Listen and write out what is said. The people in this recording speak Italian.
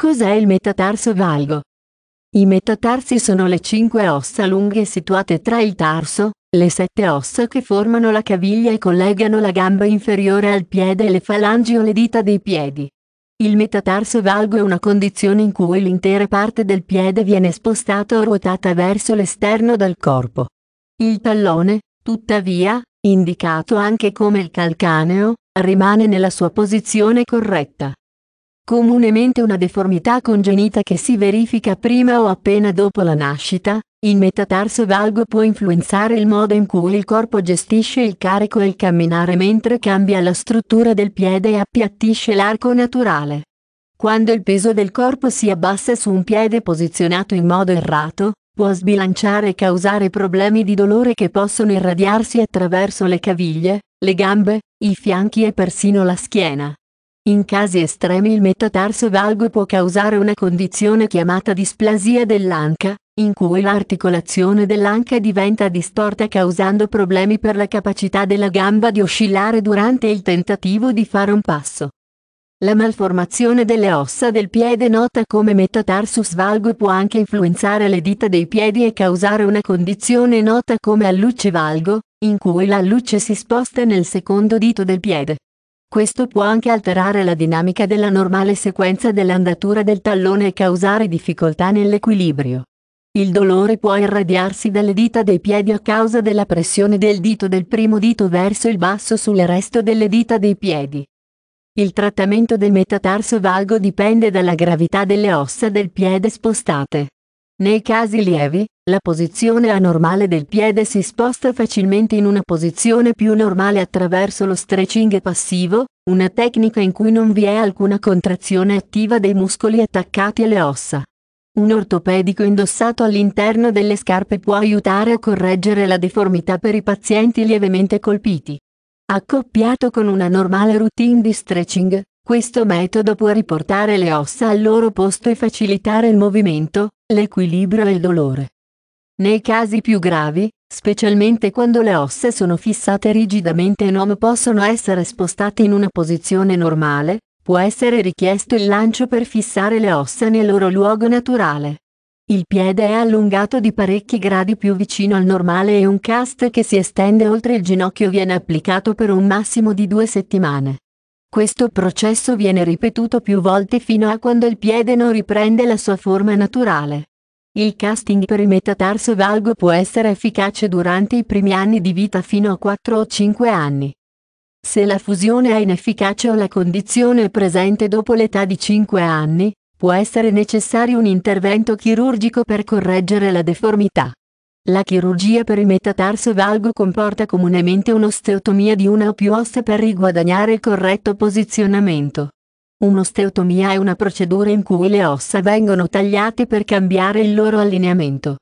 Cos'è il metatarso valgo? I metatarsi sono le cinque ossa lunghe situate tra il tarso, le sette ossa che formano la caviglia e collegano la gamba inferiore al piede e le falangi o le dita dei piedi. Il metatarso valgo è una condizione in cui l'intera parte del piede viene spostata o ruotata verso l'esterno del corpo. Il tallone, tuttavia, indicato anche come il calcaneo, rimane nella sua posizione corretta comunemente una deformità congenita che si verifica prima o appena dopo la nascita, il metatarso valgo può influenzare il modo in cui il corpo gestisce il carico e il camminare mentre cambia la struttura del piede e appiattisce l'arco naturale. Quando il peso del corpo si abbassa su un piede posizionato in modo errato, può sbilanciare e causare problemi di dolore che possono irradiarsi attraverso le caviglie, le gambe, i fianchi e persino la schiena. In casi estremi il metatarso valgo può causare una condizione chiamata displasia dell'anca, in cui l'articolazione dell'anca diventa distorta causando problemi per la capacità della gamba di oscillare durante il tentativo di fare un passo. La malformazione delle ossa del piede nota come metatarsus valgo può anche influenzare le dita dei piedi e causare una condizione nota come alluce valgo, in cui la l'alluce si sposta nel secondo dito del piede. Questo può anche alterare la dinamica della normale sequenza dell'andatura del tallone e causare difficoltà nell'equilibrio. Il dolore può irradiarsi dalle dita dei piedi a causa della pressione del dito del primo dito verso il basso sul resto delle dita dei piedi. Il trattamento del metatarso valgo dipende dalla gravità delle ossa del piede spostate. Nei casi lievi, la posizione anormale del piede si sposta facilmente in una posizione più normale attraverso lo stretching passivo, una tecnica in cui non vi è alcuna contrazione attiva dei muscoli attaccati alle ossa. Un ortopedico indossato all'interno delle scarpe può aiutare a correggere la deformità per i pazienti lievemente colpiti. Accoppiato con una normale routine di stretching, questo metodo può riportare le ossa al loro posto e facilitare il movimento, l'equilibrio e il dolore. Nei casi più gravi, specialmente quando le ossa sono fissate rigidamente e non possono essere spostate in una posizione normale, può essere richiesto il lancio per fissare le ossa nel loro luogo naturale. Il piede è allungato di parecchi gradi più vicino al normale e un cast che si estende oltre il ginocchio viene applicato per un massimo di due settimane. Questo processo viene ripetuto più volte fino a quando il piede non riprende la sua forma naturale. Il casting per il metatarso valgo può essere efficace durante i primi anni di vita fino a 4 o 5 anni. Se la fusione è inefficace o la condizione è presente dopo l'età di 5 anni, può essere necessario un intervento chirurgico per correggere la deformità. La chirurgia per il metatarso valgo comporta comunemente un'osteotomia di una o più ossa per riguadagnare il corretto posizionamento. Un'osteotomia è una procedura in cui le ossa vengono tagliate per cambiare il loro allineamento.